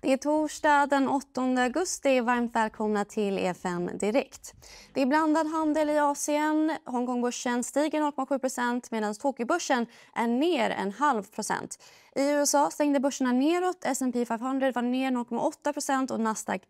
Det är torsdag den 8 augusti. Varmt välkomna till EFN Direkt. Det är blandad handel i Asien. Hongkongbörsen stiger 0,7 medan Tokyobörsen är ner en halv procent. I USA stängde börserna neråt. S&P 500 var ner 0,8 och Nasdaq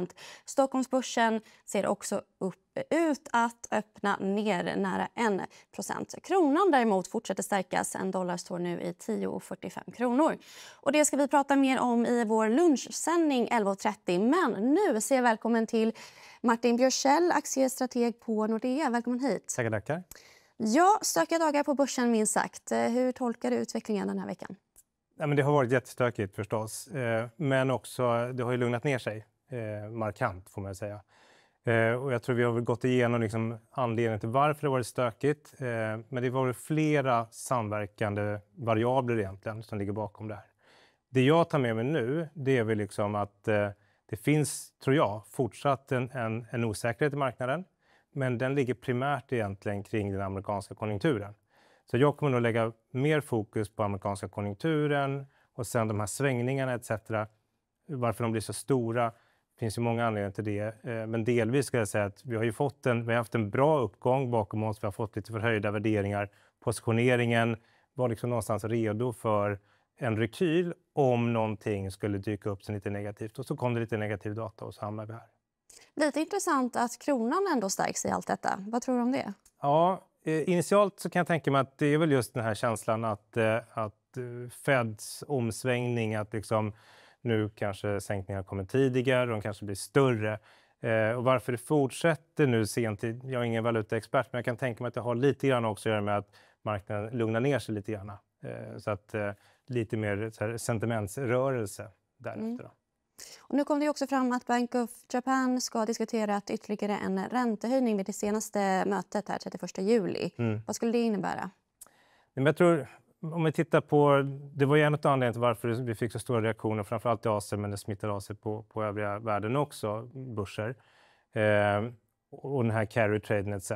1 Stockholmsbörsen ser också upp ut att öppna ner nära 1 Kronan däremot fortsätter stärkas. En dollar står nu i 10,45 kronor. Och det ska vi prata mer om i vår lunchsändning 11.30. Men nu säger jag välkommen till Martin Björsell, aktiestrateg på Nordea. Välkommen hit. Tackar, tackar. Ja, stökiga dagar på börsen minst sagt. Hur tolkar du utvecklingen den här veckan? Nej, men det har varit jättestökigt förstås, eh, men också det har ju lugnat ner sig eh, markant får man säga. Eh, och jag tror vi har gått igenom liksom anledningen till varför det varit stökigt, men det var flera samverkande variabler egentligen som ligger bakom det här. Det jag tar med mig nu, det är väl liksom att det finns, tror jag, fortsatt en, en, en osäkerhet i marknaden, men den ligger primärt egentligen kring den amerikanska konjunkturen. Så jag kommer nog lägga mer fokus på amerikanska konjunkturen och sen de här svängningarna etc. Varför de blir så stora. Det finns ju många anledningar till det. Eh, men delvis ska jag säga att vi har ju fått en, vi har haft en bra uppgång bakom oss. Vi har fått lite förhöjda värderingar. Positioneringen var liksom någonstans redo för en rekyl om någonting skulle dyka upp som lite negativt. Och så kom det lite negativ data och så hamnade vi här. Lite intressant att kronan ändå stärks i allt detta. Vad tror du om det? Ja, Eh, initialt så kan jag tänka mig att det är väl just den här känslan att, eh, att eh, Feds omsvängning, att liksom nu kanske sänkningarna kommer tidigare, de kanske blir större. och varför det fortsätter nu sent, jag är ingen valutaexpert, men jag kan tänka mig att det har lite grann också att göra med att marknaden lugnar ner sig lite grann. så att lite mer sentimentsrörelse mm. därefter. Mm. Och nu kom det också fram att Bank of Japan ska diskutera att ytterligare en räntehöjning vid det senaste mötet, här 31 juli. Mm. Vad skulle det innebära? Jag tror, om vi tittar på, det var ju en av anledningarna till varför vi fick så stora reaktioner, framförallt i Asien, men det smittade av sig på, på övriga världen också, börser. Eh, och den här carry traden etc.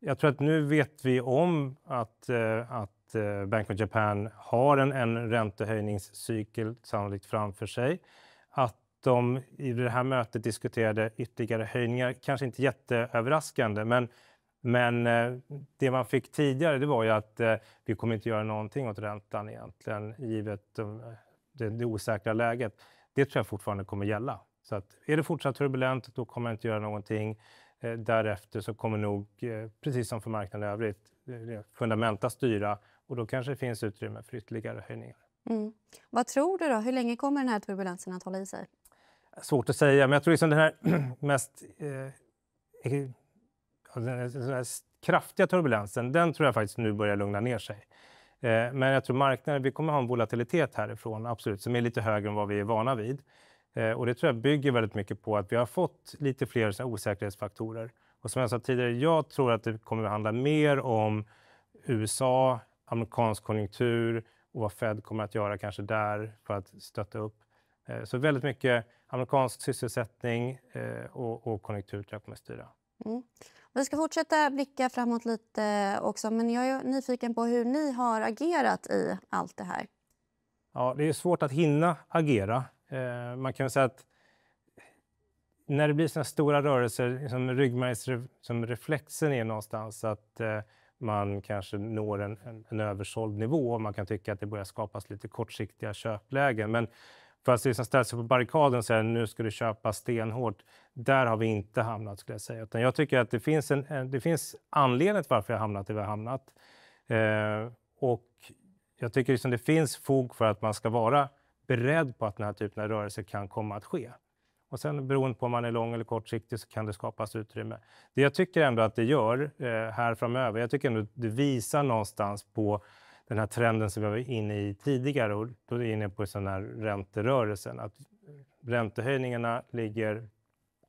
Jag tror att nu vet vi om att, eh, att eh, Bank of Japan har en, en räntehöjningscykel sannolikt framför sig att de i det här mötet diskuterade ytterligare höjningar. Kanske inte jätteöverraskande, men, men eh, det man fick tidigare det var ju att eh, vi kommer inte göra någonting åt räntan egentligen, givet eh, det, det osäkra läget. Det tror jag fortfarande kommer gälla. Så att, är det fortsatt turbulent, då kommer jag inte göra någonting. Därefter så kommer nog, precis som för marknaden i övrigt, fundamenta styra och då kanske det finns utrymme för ytterligare höjningar. Mm. Vad tror du? då? Hur länge kommer den här turbulensen att hålla i sig? Svårt att säga, men jag tror liksom den här mest eh, eh den här kraftiga turbulensen den tror jag faktiskt nu börjar lugna ner sig. Eh, men jag tror marknaden, vi kommer ha en volatilitet härifrån absolut, som är lite högre än vad vi är vana vid. Eh, och Det tror jag bygger väldigt mycket på att vi har fått lite fler osäkerhetsfaktorer. Och som jag sa tidigare, jag tror att det kommer att handla mer om USA, amerikansk konjunktur, och vad Fed kommer att göra kanske där för att stötta upp. Eh, så väldigt mycket amerikansk sysselsättning eh, och, och konjunktur tror jag kommer att styra. Mm. Vi ska fortsätta blicka framåt lite också, men jag är nyfiken på hur ni har agerat i allt det här. Ja, det är svårt att hinna agera. Eh, man kan säga att när det blir såna stora rörelser, liksom ryggmärgsreflexen är någonstans att man kanske når en, en, en översåld nivå och man kan tycka att det börjar skapas lite kortsiktiga köplägen. Men för att liksom ställa sig på barrikaden och säga nu ska du köpa stenhårt, där har vi inte hamnat. skulle Jag säga. Utan jag tycker att det finns, en, en det finns anledning till varför vi har hamnat där vi har hamnat. Eh, och jag tycker liksom det finns fog för att man ska vara beredd på att den här typen av rörelser kan komma att ske. Och sen beroende på om man är lång eller kortsiktig så kan det skapas utrymme. Det jag tycker ändå att det gör eh, här framöver, jag tycker ändå att det visar någonstans på den här trenden som vi var inne i tidigare, och då är vi inne på den här ränterörelsen, att räntehöjningarna ligger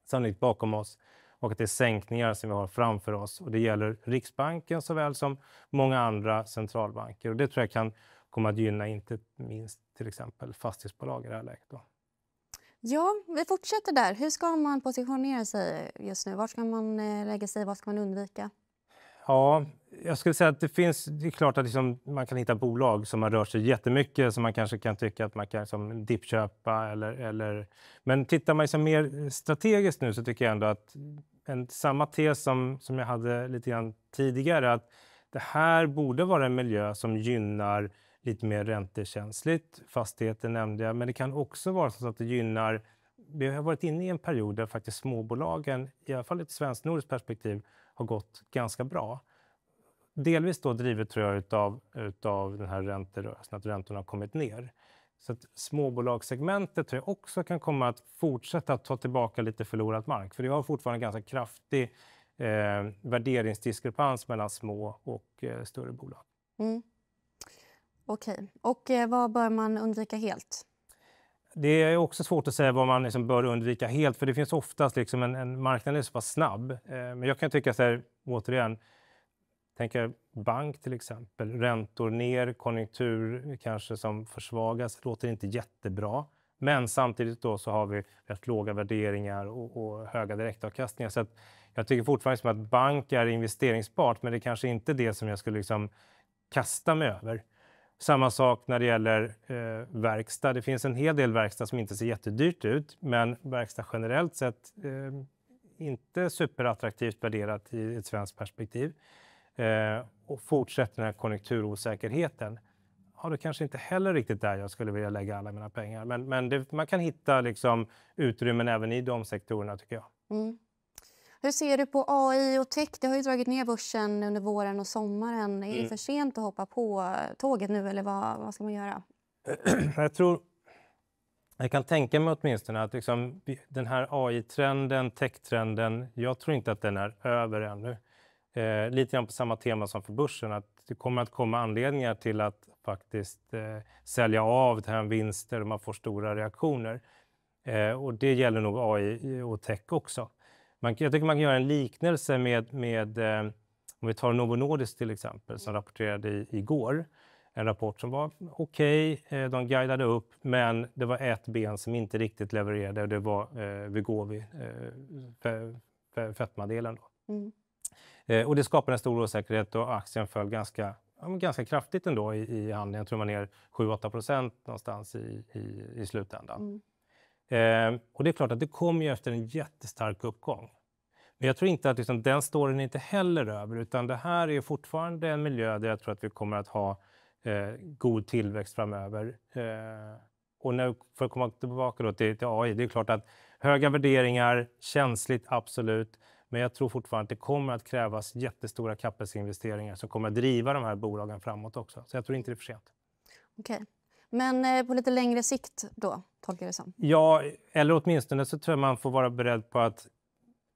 sannolikt bakom oss och att det är sänkningar som vi har framför oss. Och det gäller Riksbanken såväl som många andra centralbanker. Och det tror jag kan komma att gynna inte minst till exempel fastighetsbolag i det här läget. Då. Ja, vi fortsätter där. Hur ska man positionera sig just nu? Var ska man eh, lägga sig? Vad ska man undvika? Ja, jag skulle säga att det finns... Det är klart att liksom, man kan hitta bolag som har rört sig jättemycket som man kanske kan tycka att man kan liksom, dippköpa eller, eller... Men tittar man liksom mer strategiskt nu så tycker jag ändå att en, samma tes som, som jag hade lite grann tidigare att det här borde vara en miljö som gynnar lite mer räntekänsligt. Fastigheter nämnde jag, men det kan också vara så att det gynnar... Vi har varit inne i en period där faktiskt småbolagen, i alla fall i ett svenskt-nordiskt perspektiv, har gått ganska bra. Delvis då drivet tror jag utav, utav den här ränterörelsen, att räntorna har kommit ner. Så att småbolagssegmentet tror jag också kan komma att fortsätta att ta tillbaka lite förlorad mark. För det har fortfarande en ganska kraftig eh, värderingsdiskrepans mellan små och eh, större bolag. Mm. Okej. Och eh, vad bör man undvika helt? Det är också svårt att säga vad man liksom bör undvika helt för det finns oftast liksom en, en marknad är så pass snabb. Eh, men jag kan tycka så här, återigen, tänka bank till exempel. Räntor ner, konjunktur kanske som försvagas, låter inte jättebra. Men samtidigt då så har vi rätt låga värderingar och, och höga direktavkastningar. Så jag tycker fortfarande att bank är investeringsbart men det är kanske inte det som jag skulle liksom kasta mig över. Samma sak när det gäller eh, verkstad. Det finns en hel del verkstad som inte ser jättedyrt ut, men verkstad generellt sett eh, inte superattraktivt värderat i ett svenskt perspektiv. Eh, och fortsätter den här konjunkturosäkerheten, ja, det kanske inte heller riktigt där jag skulle vilja lägga alla mina pengar. Men, men det, man kan hitta liksom utrymmen även i de sektorerna tycker jag. Mm. Hur ser du på AI och tech? Det har ju dragit ner börsen under våren och sommaren. Är det mm. för sent att hoppa på eh, tåget nu eller vad, vad ska man göra? Jag tror... Jag kan tänka mig åtminstone att liksom, den här AI-trenden, tech-trenden, jag tror inte att den är över ännu. Eh, lite grann på samma tema som för börsen, att det kommer att komma anledningar till att faktiskt eh, sälja av det här vinster och man får stora reaktioner. Eh, och det gäller nog AI och tech också. Man, jag tycker man kan göra en liknelse med, med eh, om vi tar Novo Nordisk till exempel, som mm. rapporterade i, igår. En rapport som var okej, okay, eh, de guidade upp, men det var ett ben som inte riktigt levererade och det var eh, Vigovi, eh, fetmadelen. Då. Mm. Eh, och det skapade en stor osäkerhet och aktien föll ganska, ja, ganska kraftigt ändå i, i handeln. Jag tror man ner 7-8 procent någonstans i, i, i slutändan. Mm. Eh, och det är klart att det kommer ju efter en jättestark uppgång. Men jag tror inte att liksom, den står den inte heller över, utan det här är fortfarande en miljö där jag tror att vi kommer att ha eh, god tillväxt framöver. Eh, och när, för att komma tillbaka då till, till AI, det är klart att höga värderingar, känsligt, absolut. Men jag tror fortfarande att det kommer att krävas jättestora kapitalinvesteringar som kommer att driva de här bolagen framåt också. Så jag tror inte det är för sent. Okej. Okay. Men eh, på lite längre sikt då, tolkar det som? Ja, eller åtminstone så tror jag man får vara beredd på att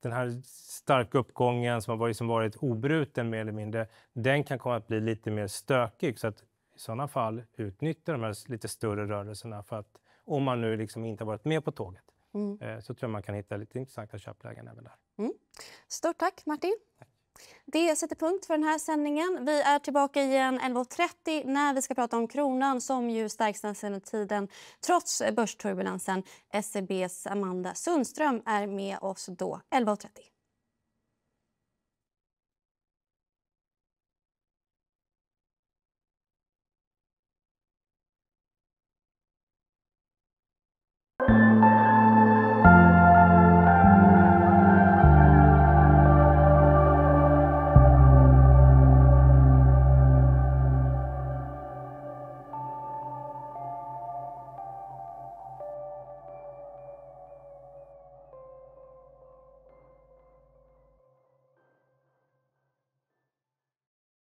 den här starka uppgången som har varit, som varit obruten mer eller mindre, den kan komma att bli lite mer stökig. Så att i sådana fall utnyttja de här lite större rörelserna för att om man nu liksom inte har varit med på tåget mm. Eh, så tror jag man kan hitta lite intressanta köplägen även där. Mm. Stort tack Martin! Tack. Det sätter punkt för den här sändningen. Vi är tillbaka igen 11.30 när vi ska prata om kronan som ju stärks den senaste tiden trots börsturbulensen. SEBs Amanda Sundström är med oss då 11.30.